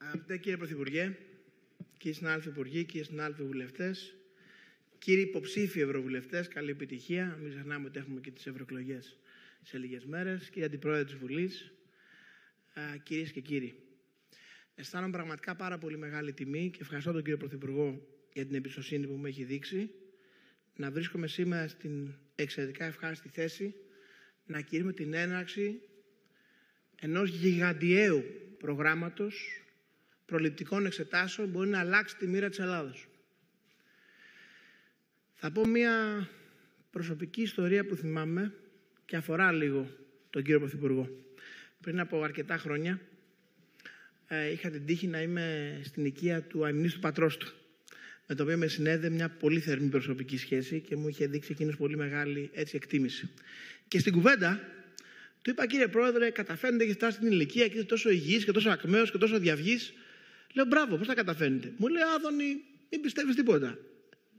Αγαπητέ κύριε Πρωθυπουργέ, κύριοι συνάδελφοι υπουργοί, κύριε συνάδελφοι βουλευτές, κύριοι υποψήφοι ευρωβουλευτές, καλή επιτυχία. Μην ξεχνάμε ότι έχουμε και τις ευρωεκλογές σε λίγες μέρες. Κύριε Αντιπρόεδρε της Βουλής, κυρίες και κύριοι. Αισθάνομαι πραγματικά πάρα πολύ μεγάλη τιμή και ευχαριστώ τον κύριο Πρωθυπουργό για την εμπιστοσύνη που μου έχει δείξει να βρίσκομαι σήμερα στην εξαιρετικά ευχάριστη θέση να κηρύμε την έναρξη ενός γιγαντιαίου προγράμματος προληπτικών εξετάσεων μπορεί να αλλάξει τη μοίρα της Ελλάδος. Θα πω μία προσωπική ιστορία που θυμάμαι και αφορά λίγο τον κύριο Πρωθυπουργό. Πριν από αρκετά χρόνια ε, είχα την τύχη να είμαι στην οικία του αιμνής του πατρός του με το οποίο με συνέδε μια πολύ θερμή προσωπική σχέση και μου είχε δείξει εκείνος πολύ μεγάλη έτσι, εκτίμηση. Και στην κουβέντα του είπα, κύριε Πρόεδρε, καταφέρνετε και φτάσει στην ηλικία και είστε τόσο υγιής και τόσο ακμαίος και τόσο διαυγής Λέω μπράβο, πώς τα καταφέρνετε. Μου λέει Άδωνη, μην πιστεύεις τίποτα.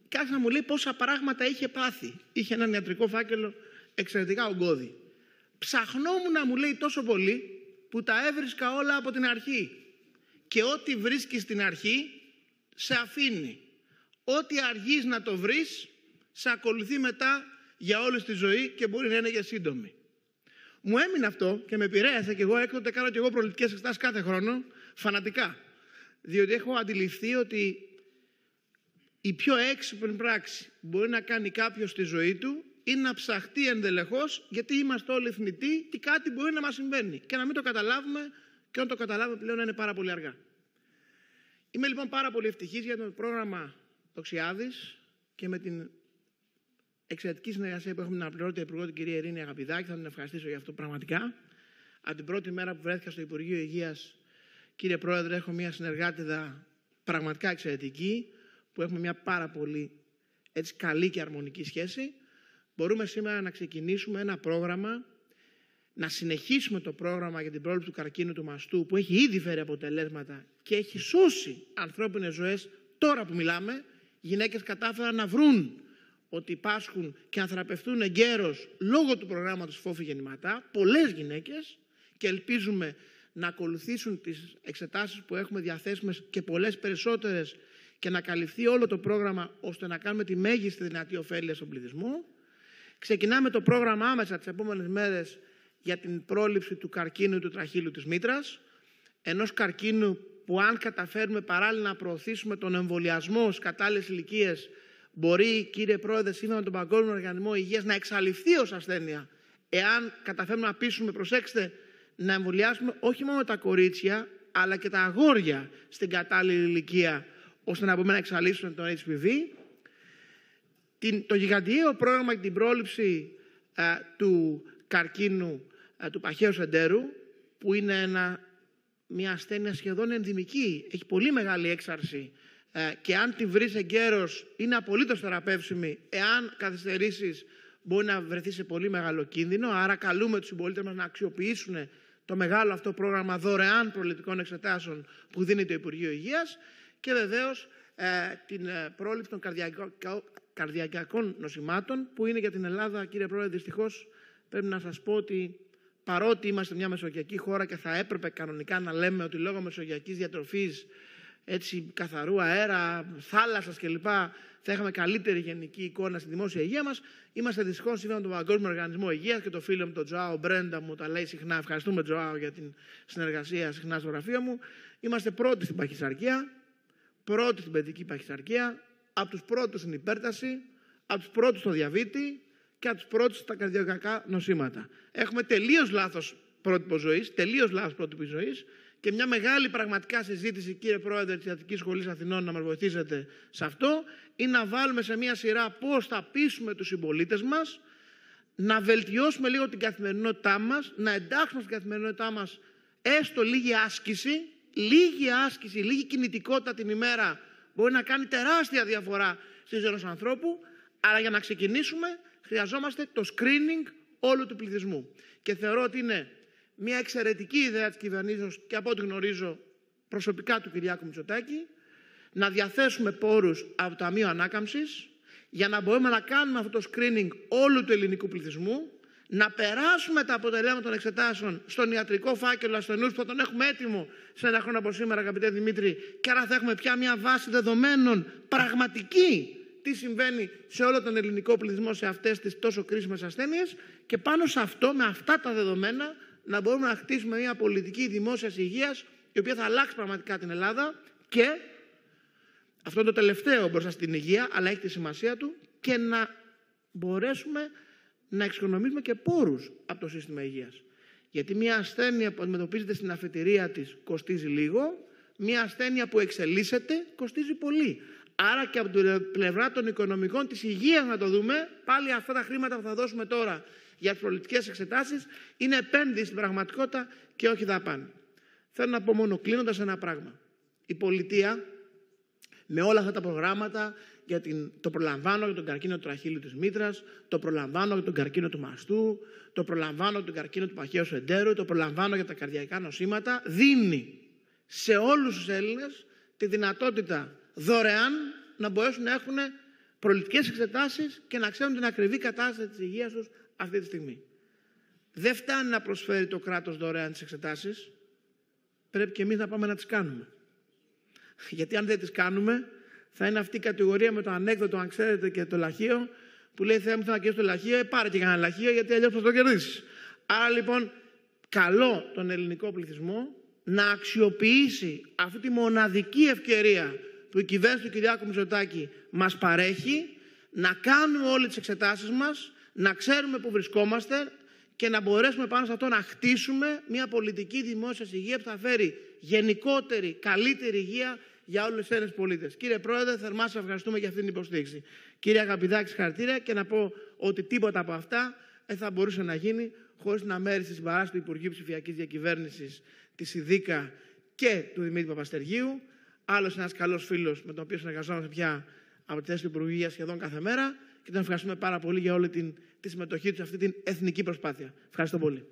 Και άρχισε να μου λέει πόσα πράγματα είχε πάθει. Είχε έναν ιατρικό φάκελο εξαιρετικά ογκώδη. Ψαχνόμουν να μου λέει τόσο πολύ που τα έβρισκα όλα από την αρχή. Και ό,τι βρίσκεις στην αρχή, σε αφήνει. Ό,τι αργείς να το βρεις, σε ακολουθεί μετά για όλη τη ζωή και μπορεί να είναι για σύντομη. Μου έμεινε αυτό και με επηρέασε και εγώ έκτοτε κάνω και εγώ προληπτικές εξετάσεις κάθε χρόνο, φανατικά διότι έχω αντιληφθεί ότι η πιο έξυπνη πράξη που μπορεί να κάνει κάποιος στη ζωή του είναι να ψαχτεί ενδελεχώς γιατί είμαστε όλοι θνητοί και κάτι μπορεί να μας συμβαίνει και να μην το καταλάβουμε και όταν το καταλάβουμε πλέον είναι πάρα πολύ αργά. Είμαι λοιπόν πάρα πολύ ευτυχής για το πρόγραμμα Τοξιάδης και με την εξαιρετική συνεργασία που έχουμε να πληρώνει Υπουργό την κυρία Ειρήνη Αγαπηδάκη, θα την ευχαριστήσω για αυτό πραγματικά. Από την πρώτη μέρα που βρέθηκα στο Υπουργείο Υγείας Κύριε Πρόεδρε, έχω μια συνεργάτηδα πραγματικά εξαιρετική, που έχουμε μια πάρα πολύ έτσι, καλή και αρμονική σχέση. Μπορούμε σήμερα να ξεκινήσουμε ένα πρόγραμμα, να συνεχίσουμε το πρόγραμμα για την πρόληψη του καρκίνου του μαστού, που έχει ήδη φέρει αποτελέσματα και έχει σώσει ανθρώπινες ζωές τώρα που μιλάμε. Οι γυναίκες κατάφεραν να βρουν ότι πάσχουν και να θεραπευτούν εγκαίρως λόγω του προγράμματος Φόφη Γεννηματά, πολλές γυναίκες και ελπίζουμε να ακολουθήσουν τις εξετάσεις που έχουμε διαθέσιμες και πολλές περισσότερες και να καλυφθεί όλο το πρόγραμμα ώστε να κάνουμε τη μέγιστη δυνατή ωφέλεια στον πληθυσμό. Ξεκινάμε το πρόγραμμα άμεσα τις επόμενες μέρες για την πρόληψη του καρκίνου του τραχύλου της μήτρας, ενός καρκίνου που αν καταφέρουμε παράλληλα να προωθήσουμε τον εμβολιασμό στις κατάλληλες ηλικίες, μπορεί, κύριε Πρόεδρε, σύμφωνα με τον Παγκόσμιο Οργανισμό Υγείας να εξαλειφθεί ως ασθένεια, εάν καταφέρουμε να πείσουμε, προσέξτε, να εμβολιάσουμε όχι μόνο τα κορίτσια, αλλά και τα αγόρια στην κατάλληλη ηλικία, ώστε να μπορούμε να εξαλείψουμε τον HPV. το γιγαντιαίο πρόγραμμα για την πρόληψη του καρκίνου του παχαίου σεντέρου, που είναι ένα, μια ασθένεια σχεδόν ενδυμική, έχει πολύ μεγάλη έξαρση και αν τη βρεις εγκαίρως είναι απολύτως θεραπεύσιμη, εάν καθυστερήσεις μπορεί να βρεθεί σε πολύ μεγάλο κίνδυνο. Άρα καλούμε τους συμπολίτε μας να αξιοποιήσουν το μεγάλο αυτό πρόγραμμα δωρεάν προληπτικών εξετάσεων που δίνει το Υπουργείο Υγείας και βεβαίως ε, την ε, πρόληψη των καρδιακο, καρδιακών νοσημάτων που είναι για την Ελλάδα, κύριε Πρόεδρε, δυστυχώς, πρέπει να σας πω ότι παρότι είμαστε μια μεσογειακή χώρα και θα έπρεπε κανονικά να λέμε ότι λόγω μεσογειακής διατροφής έτσι, καθαρού αέρα, θάλασσας κλπ. Θα είχαμε καλύτερη γενική εικόνα στη δημόσια υγεία μας. Είμαστε δυστυχώς σήμερα με τον Παγκόσμιο Οργανισμό Υγείας και το φίλο μου, τον Τζοάο Μπρέντα, μου τα λέει συχνά. Ευχαριστούμε, Τζοάο, για την συνεργασία συχνά στο γραφείο μου. Είμαστε πρώτοι στην παχυσαρκία, πρώτοι στην παιδική παχυσαρκία, από τους πρώτους στην υπέρταση, από τους πρώτους στο διαβήτη και από τους πρώτους στα καρδιακά νοσήματα. Έχουμε τελείως λάθος πρότυπο ζωής, τελείως λάθος πρότυπο ζωής και μια μεγάλη πραγματικά συζήτηση, κύριε Πρόεδρε της Ιατρικής Σχολής Αθηνών, να μας βοηθήσετε σε αυτό, είναι να βάλουμε σε μια σειρά πώς θα πείσουμε τους συμπολίτες μας να βελτιώσουμε λίγο την καθημερινότητά μας, να εντάξουμε στην καθημερινότητά μας έστω λίγη άσκηση, λίγη άσκηση, λίγη κινητικότητα την ημέρα μπορεί να κάνει τεράστια διαφορά στη ζωή ενός ανθρώπου. Αλλά για να ξεκινήσουμε, χρειαζόμαστε το screening όλου του πληθυσμού. Και θεωρώ ότι είναι μια εξαιρετική ιδέα της κυβερνήσεως και από ό,τι γνωρίζω προσωπικά του Κυριάκου Μητσοτάκη, να διαθέσουμε πόρους από το Ταμείο Ανάκαμψης για να μπορούμε να κάνουμε αυτό το screening όλου του ελληνικού πληθυσμού, να περάσουμε τα αποτελέσματα των εξετάσεων στον ιατρικό φάκελο ασθενούς που θα τον έχουμε έτοιμο σε ένα χρόνο από σήμερα, αγαπητέ Δημήτρη, και άρα θα έχουμε πια μια βάση δεδομένων πραγματική τι συμβαίνει σε όλο τον ελληνικό πληθυσμό σε αυτές τις τόσο κρίσιμες ασθένειες και πάνω σε αυτό, με αυτά τα δεδομένα, να μπορούμε να χτίσουμε μια πολιτική δημόσιας υγείας η οποία θα αλλάξει πραγματικά την Ελλάδα και αυτό είναι το τελευταίο μπροστά στην υγεία, αλλά έχει τη σημασία του και να μπορέσουμε να εξοικονομήσουμε και πόρους από το σύστημα υγείας. Γιατί μια ασθένεια που αντιμετωπίζεται στην αφετηρία της κοστίζει λίγο, μια ασθένεια που εξελίσσεται κοστίζει πολύ. Άρα και από την πλευρά των οικονομικών της υγείας να το δούμε, πάλι αυτά τα χρήματα που θα δώσουμε τώρα για τις πολιτικές εξετάσεις είναι επένδυση στην πραγματικότητα και όχι δαπάνη. Θέλω να πω μόνο κλείνοντας ένα πράγμα. Η πολιτεία με όλα αυτά τα προγράμματα για την, το προλαμβάνω για τον καρκίνο του τραχύλου της μήτρας, το προλαμβάνω για τον καρκίνο του μαστού, το προλαμβάνω για τον καρκίνο του παχαίου εντέρου, το προλαμβάνω για τα καρδιακά νοσήματα, δίνει σε όλους τους Έλληνες τη δυνατότητα δωρεάν να μπορέσουν να έχουν προληπτικές εξετάσεις και να ξέρουν την ακριβή κατάσταση της υγείας τους αυτή τη στιγμή. Δεν φτάνει να προσφέρει το κράτος δωρεάν τις εξετάσεις. Πρέπει και εμείς να πάμε να τις κάνουμε. Γιατί αν δεν τις κάνουμε, θα είναι αυτή η κατηγορία με το ανέκδοτο, αν ξέρετε, και το λαχείο, που λέει Θεέ μου, θέλω να κερδίσω το λαχείο, ε, πάρε και κανένα λαχείο, γιατί αλλιώς θα το κερδίσεις. Άρα λοιπόν, καλό τον ελληνικό πληθυσμό να αξιοποιήσει αυτή τη μοναδική ευκαιρία που η κυβέρνηση του Κυριάκου Μητσοτάκη μας παρέχει, να κάνουμε όλες τις εξετάσεις μας, να ξέρουμε που βρισκόμαστε και να μπορέσουμε πάνω σε αυτό να χτίσουμε μια πολιτική δημόσια υγεία που θα φέρει γενικότερη, καλύτερη υγεία για όλους τους Έλληνες πολίτες. Κύριε Πρόεδρε, θερμά σας ευχαριστούμε για αυτή την υποστήριξη. Κύριε Αγαπηδάκη, χαρακτήρα και να πω ότι τίποτα από αυτά δεν θα μπορούσε να γίνει χωρίς την αμέριστη συμπαράσταση του Υπουργείου Ψηφιακής Διακυβέρνησης της ΙΔΙΚΑ και του Δημήτρη Παπαστεργίου άλλος ένας καλός φίλος με τον οποίο συνεργαζόμαστε πια από τη θέση του Υπουργεία σχεδόν κάθε μέρα και τον ευχαριστούμε πάρα πολύ για όλη την, τη συμμετοχή του σε αυτή την εθνική προσπάθεια. Ευχαριστώ πολύ.